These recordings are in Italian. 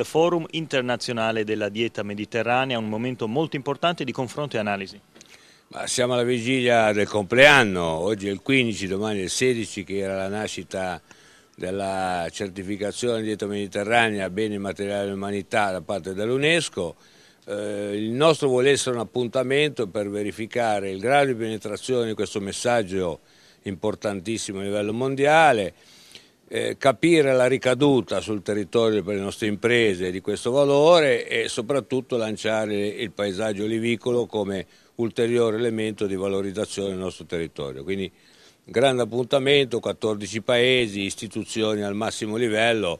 Il Forum internazionale della dieta mediterranea è un momento molto importante di confronto e analisi. Ma siamo alla vigilia del compleanno, oggi è il 15, domani è il 16 che era la nascita della certificazione di dieta mediterranea bene materiale dell'umanità da parte dell'UNESCO. Eh, il nostro vuole essere un appuntamento per verificare il grado di penetrazione di questo messaggio importantissimo a livello mondiale, eh, capire la ricaduta sul territorio per le nostre imprese di questo valore e soprattutto lanciare il paesaggio olivicolo come ulteriore elemento di valorizzazione del nostro territorio. Quindi grande appuntamento, 14 paesi, istituzioni al massimo livello,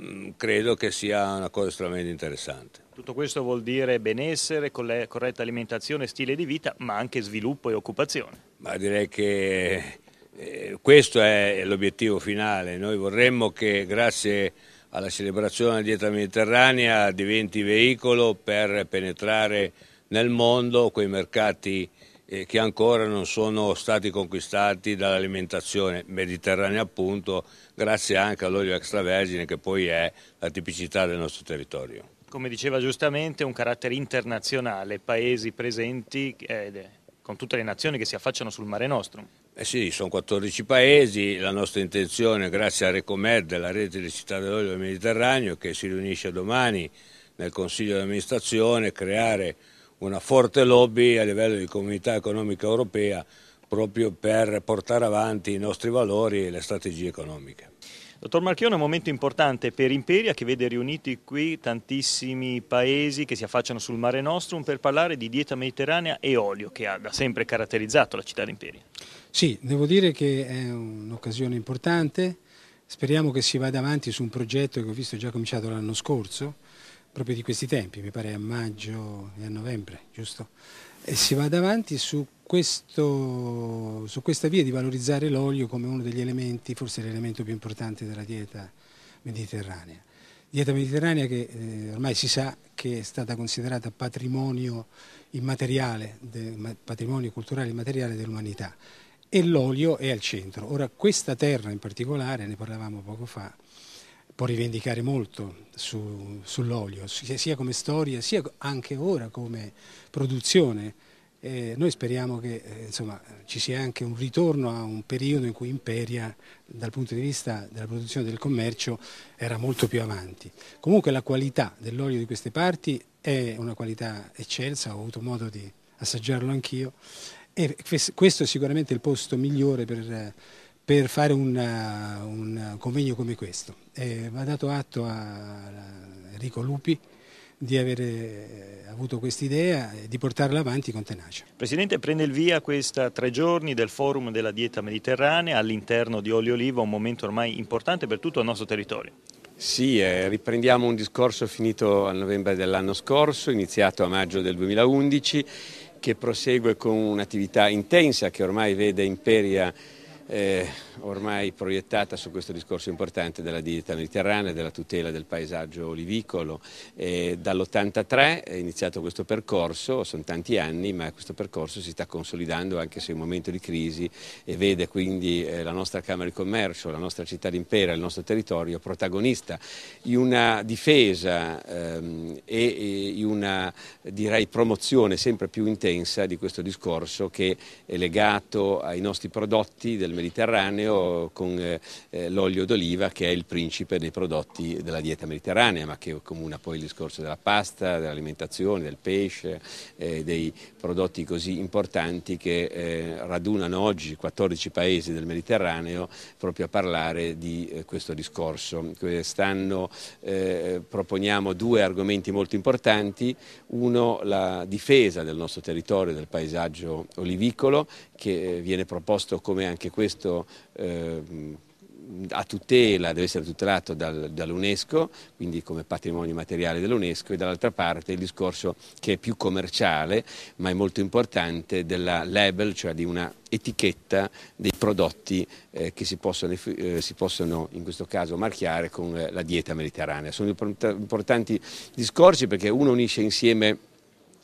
mm, credo che sia una cosa estremamente interessante. Tutto questo vuol dire benessere, corretta alimentazione, stile di vita, ma anche sviluppo e occupazione. Ma direi che eh, questo è l'obiettivo finale, noi vorremmo che grazie alla celebrazione della dieta mediterranea diventi veicolo per penetrare nel mondo quei mercati eh, che ancora non sono stati conquistati dall'alimentazione mediterranea appunto grazie anche all'olio extravergine che poi è la tipicità del nostro territorio. Come diceva giustamente un carattere internazionale, paesi presenti eh, con tutte le nazioni che si affacciano sul Mare nostro. Eh sì, sono 14 paesi, la nostra intenzione, grazie a Recomed, della rete di città dell'olio del Mediterraneo, che si riunisce domani nel Consiglio di amministrazione, creare una forte lobby a livello di comunità economica europea proprio per portare avanti i nostri valori e le strategie economiche. Dottor Marchione, è un momento importante per Imperia che vede riuniti qui tantissimi paesi che si affacciano sul Mare Nostrum per parlare di dieta mediterranea e olio che ha da sempre caratterizzato la città di Imperia. Sì, devo dire che è un'occasione importante, speriamo che si vada avanti su un progetto che ho visto già cominciato l'anno scorso, proprio di questi tempi, mi pare a maggio e a novembre, giusto? e si va avanti su, questo, su questa via di valorizzare l'olio come uno degli elementi, forse l'elemento più importante della dieta mediterranea. Dieta mediterranea che eh, ormai si sa che è stata considerata patrimonio, immateriale, de, patrimonio culturale immateriale dell'umanità e l'olio è al centro. Ora questa terra in particolare, ne parlavamo poco fa, può rivendicare molto su, sull'olio, sia come storia, sia anche ora come produzione. Eh, noi speriamo che eh, insomma, ci sia anche un ritorno a un periodo in cui Imperia, dal punto di vista della produzione e del commercio, era molto più avanti. Comunque la qualità dell'olio di queste parti è una qualità eccelsa, ho avuto modo di assaggiarlo anch'io e questo è sicuramente il posto migliore per... Eh, per fare una, eh, un convegno come questo. E va dato atto a Enrico Lupi di aver eh, avuto questa idea e di portarla avanti con tenacia. Presidente, prende il via questa tre giorni del forum della dieta mediterranea all'interno di Olio Oliva, un momento ormai importante per tutto il nostro territorio. Sì, eh, riprendiamo un discorso finito a novembre dell'anno scorso, iniziato a maggio del 2011, che prosegue con un'attività intensa che ormai vede Imperia eh, ormai proiettata su questo discorso importante della dieta mediterranea, della tutela del paesaggio olivicolo. Eh, Dall'83 è iniziato questo percorso, sono tanti anni, ma questo percorso si sta consolidando anche se è un momento di crisi e vede quindi eh, la nostra Camera di Commercio, la nostra città d'impera, il nostro territorio protagonista in una difesa ehm, e in una direi promozione sempre più intensa di questo discorso che è legato ai nostri prodotti del Mediterraneo con eh, eh, l'olio d'oliva che è il principe dei prodotti della dieta mediterranea ma che comuna poi il discorso della pasta, dell'alimentazione, del pesce, eh, dei prodotti così importanti che radunano oggi 14 paesi del Mediterraneo proprio a parlare di questo discorso. Quest'anno proponiamo due argomenti molto importanti, uno la difesa del nostro territorio, del paesaggio olivicolo che viene proposto come anche questo questo eh, a tutela, deve essere tutelato dal, dall'UNESCO, quindi come patrimonio materiale dell'UNESCO, e dall'altra parte il discorso che è più commerciale, ma è molto importante, della label, cioè di una etichetta dei prodotti eh, che si possono, eh, si possono, in questo caso marchiare con la dieta mediterranea. Sono importanti discorsi perché uno unisce insieme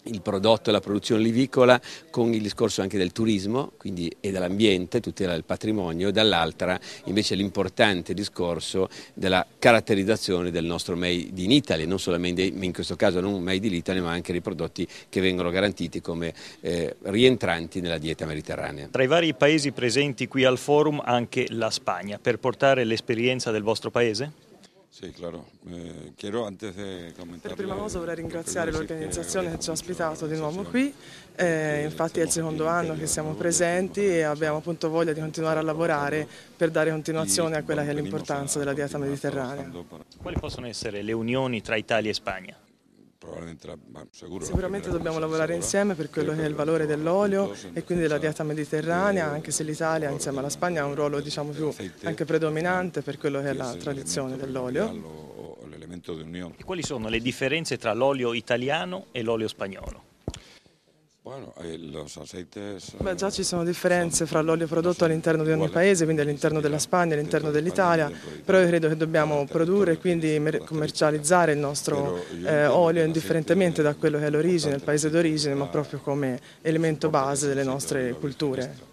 il prodotto e la produzione olivicola con il discorso anche del turismo quindi, e dell'ambiente, tutela del patrimonio e dall'altra invece l'importante discorso della caratterizzazione del nostro made in Italy, non solamente in questo caso non made in Italy ma anche dei prodotti che vengono garantiti come eh, rientranti nella dieta mediterranea. Tra i vari paesi presenti qui al forum anche la Spagna, per portare l'esperienza del vostro paese? Sì, claro. Eh, quiero antes de per prima cosa vorrei ringraziare l'organizzazione che ci ha ospitato di nuovo qui, eh, infatti è il secondo anno che siamo presenti e abbiamo appunto voglia di continuare a lavorare per dare continuazione a quella che è l'importanza della dieta mediterranea. Quali possono essere le unioni tra Italia e Spagna? Sicuro Sicuramente dobbiamo lavorare insieme per quello che è il valore dell'olio e quindi della dieta mediterranea, anche se l'Italia insieme alla Spagna ha un ruolo diciamo, più anche predominante per quello che è la tradizione dell'olio. E quali sono le differenze tra l'olio italiano e l'olio spagnolo? Bueno, eh, Beh, già ci sono differenze fra l'olio prodotto all'interno di ogni paese, quindi all'interno della Spagna, all'interno dell'Italia, però io credo che dobbiamo produrre e quindi commercializzare il nostro eh, olio indifferentemente da quello che è l'origine, il paese d'origine, ma proprio come elemento base delle nostre culture.